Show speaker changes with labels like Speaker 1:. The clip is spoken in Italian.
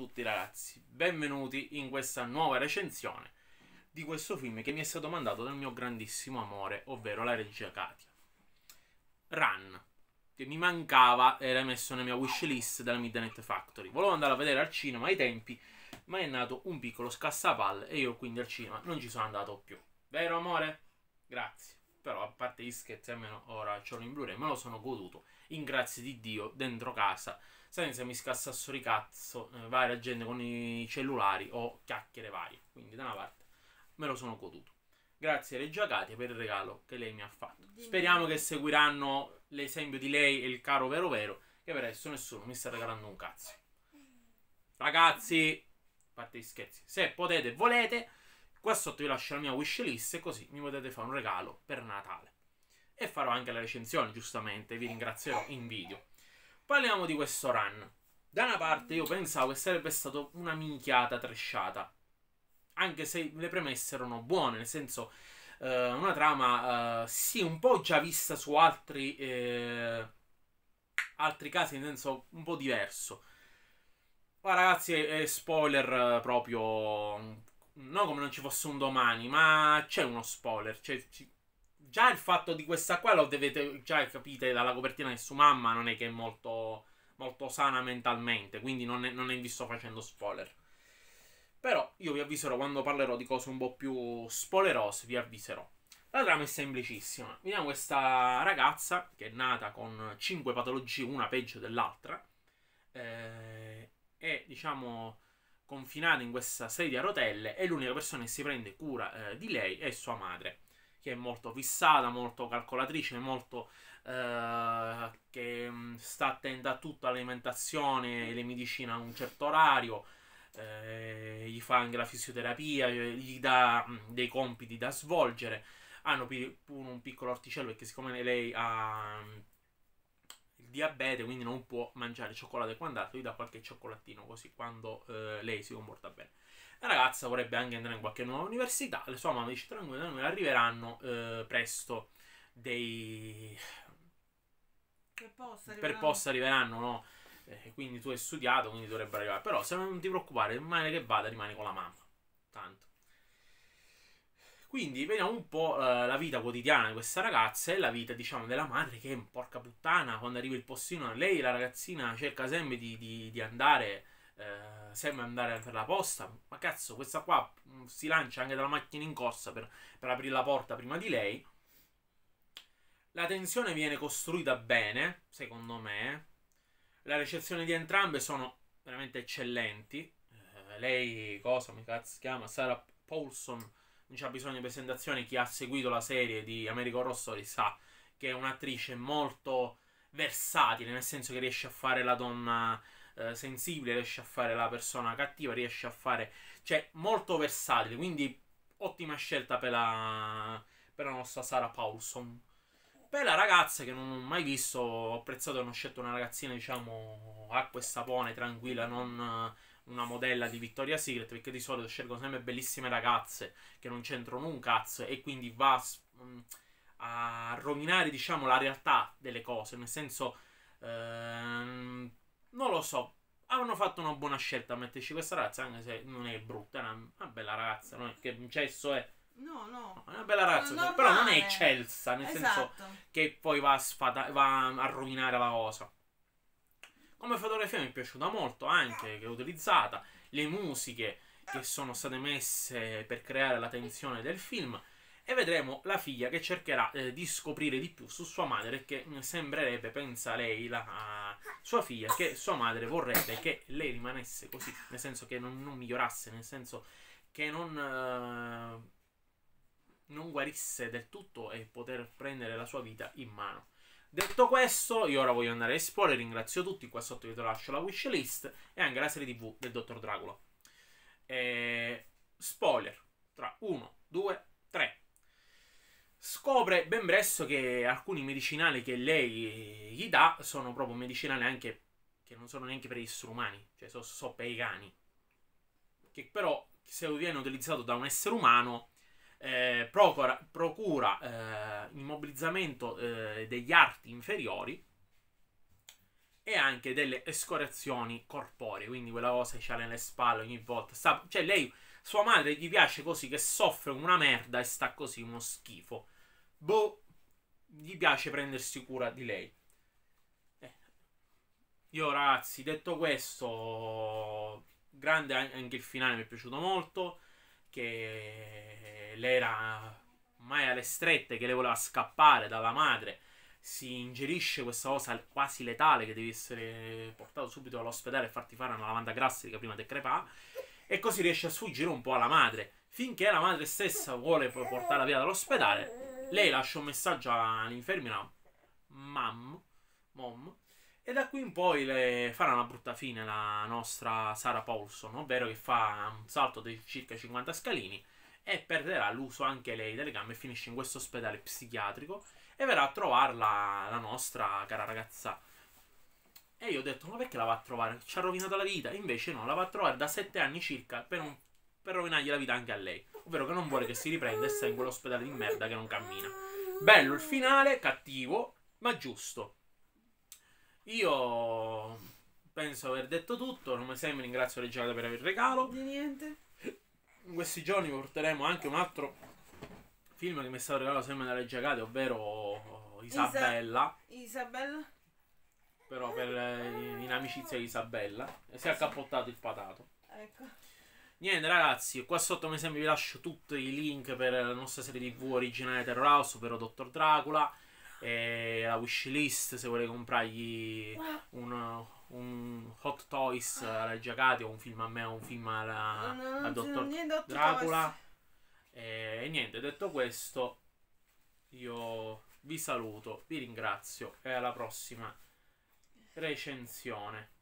Speaker 1: tutti ragazzi, benvenuti in questa nuova recensione di questo film che mi è stato mandato dal mio grandissimo amore, ovvero la regia Katia. Run, che mi mancava, era messo nella mia wishlist della Midnight Factory. Volevo andare a vedere al cinema ai tempi, ma è nato un piccolo scassapalle e io quindi al cinema non ci sono andato più. Vero amore? Grazie. Però a parte gli scherzi, almeno ora c'ho l'ho in Blu-ray, me lo sono goduto in grazia di Dio dentro casa senza miscassasso ricazzo eh, varia gente con i cellulari o chiacchiere varie quindi da una parte me lo sono goduto grazie Reggio Regia per il regalo che lei mi ha fatto speriamo che seguiranno l'esempio di lei e il caro Vero Vero che per adesso nessuno mi sta regalando un cazzo ragazzi parte gli scherzi se potete e volete qua sotto vi lascio la mia wishlist così mi potete fare un regalo per Natale e farò anche la recensione, giustamente, vi ringrazierò in video. Parliamo di questo run. Da una parte io pensavo che sarebbe stato una minchiata tresciata, anche se le premesse erano buone, nel senso eh, una trama eh, sì un po' già vista su altri, eh, altri casi, nel senso un po' diverso. Ma ragazzi, è spoiler eh, proprio, non come non ci fosse un domani, ma c'è uno spoiler, cioè, già il fatto di questa qua lo dovete già capite dalla copertina di su mamma non è che è molto, molto sana mentalmente, quindi non, è, non ne vi sto facendo spoiler. Però io vi avviserò quando parlerò di cose un po' più spoilerose, vi avviserò. La trama è semplicissima. Vediamo questa ragazza che è nata con 5 patologie, una peggio dell'altra, eh, è diciamo confinata in questa sedia a rotelle e l'unica persona che si prende cura eh, di lei è sua madre che è molto fissata, molto calcolatrice, molto eh, che mm, sta attenta a tutto, e le medicine a un certo orario, eh, gli fa anche la fisioterapia, gli dà mm, dei compiti da svolgere. Hanno pure un piccolo orticello perché siccome lei ha mm, diabete, quindi non può mangiare cioccolato e quant'altro, gli dà qualche cioccolatino così quando eh, lei si comporta bene. La ragazza vorrebbe anche andare in qualche nuova università, la sua mamma dice tranquilla, noi arriveranno eh, presto dei... Per posta arriveranno, per posta arriveranno no? Eh, quindi tu hai studiato, quindi dovrebbero arrivare. Però se non ti preoccupare, rimane che vada, rimani con la mamma. Tanto. Quindi vediamo un po' eh, la vita quotidiana di questa ragazza e la vita, diciamo, della madre che è un porca puttana. Quando arriva il postino a lei, la ragazzina cerca sempre di, di, di andare, eh, sempre andare per la posta. Ma cazzo, questa qua mm, si lancia anche dalla macchina in corsa per, per aprire la porta prima di lei. La tensione viene costruita bene, secondo me. La recezione di entrambe sono veramente eccellenti. Eh, lei, cosa mi cazzo chiama? Sarah Paulson non c'è bisogno di presentazioni, chi ha seguito la serie di Americo Rossoli sa che è un'attrice molto versatile, nel senso che riesce a fare la donna eh, sensibile, riesce a fare la persona cattiva, riesce a fare... cioè molto versatile, quindi ottima scelta per la, per la nostra Sara Paulson. Per la ragazza che non ho mai visto, ho apprezzato che hanno scelto una ragazzina, diciamo, acqua e sapone, tranquilla, non una modella di Victoria's Secret perché di solito scelgono sempre bellissime ragazze che non c'entrano un cazzo e quindi va a, mm, a rovinare diciamo la realtà delle cose nel senso ehm, non lo so avevano fatto una buona scelta a metterci questa ragazza anche se non è brutta è una, una bella ragazza non è che un cesso è No, no. È una bella ragazza, Normale. però non è eccelsa, nel esatto. senso che poi va a, sfata- va a rovinare la cosa. Come fotografia mi è piaciuta molto anche, che è utilizzata, le musiche che sono state messe per creare la tensione del film e vedremo la figlia che cercherà eh, di scoprire di più su sua madre che sembrerebbe, pensa lei, la, sua figlia, che sua madre vorrebbe che lei rimanesse così, nel senso che non, non migliorasse, nel senso che non, eh, non guarisse del tutto e poter prendere la sua vita in mano. Detto questo, io ora voglio andare ai spoiler, ringrazio tutti, qua sotto vi lascio la wishlist e anche la serie tv del Dottor Dracula. E... Eh, spoiler, tra 1, 2, 3. Scopre ben presto che alcuni medicinali che lei eh, gli dà sono proprio medicinali anche che non sono neanche per gli esseri umani, cioè sono so per i cani. Che però, se viene utilizzato da un essere umano, eh, procura, procura eh, immobilizzamento eh, degli arti inferiori e anche delle escoriazioni corporee, quindi quella cosa che c'ha nelle spalle ogni volta. Sta, cioè lei, sua madre, gli piace così che soffre una merda e sta così uno schifo. Boh, gli piace prendersi cura di lei. Eh. Io ragazzi, detto questo, grande anche il finale mi è piaciuto molto che le era ormai alle strette, che lei voleva scappare dalla madre, si ingerisce questa cosa quasi letale che devi essere portato subito all'ospedale e farti fare una lavanda grassica prima di crepare. e così riesce a sfuggire un po' alla madre. Finché la madre stessa vuole portarla via dall'ospedale, lei lascia un messaggio all'infermiera, mam, mom, e da qui in poi le... farà una brutta fine la nostra Sara Paulson, ovvero che fa un salto di circa 50 scalini e perderà l'uso anche lei delle gambe e finisce in questo ospedale psichiatrico e verrà a trovarla la nostra cara ragazza. E io ho detto, ma perché la va a trovare? Ci ha rovinato la vita. Invece no, la va a trovare da 7 anni circa per, un... per rovinargli la vita anche a lei. Ovvero che non vuole che si riprenda e sta in quell'ospedale di merda che non cammina. Bello il finale, cattivo, ma giusto. Io penso aver detto tutto. Non mi sembra, ringrazio Reginata per aver regalo. Di niente. In questi giorni porteremo anche un altro film che mi è stato regalato sempre Reggia Giacate, ovvero Isabella. Isabella. Però per eh, in amicizia di Isabella. E si è accappottato il patato. Ecco. Niente ragazzi, qua sotto mi sembra vi lascio tutti i link per la nostra serie tv originale Terror House, ovvero Dottor Dracula e la wishlist se vuole comprargli un, un Hot Toys alla Giacati o un film a me o un film alla, no, a Dottor Dracula. E, e niente, detto questo, io vi saluto, vi ringrazio e alla prossima recensione.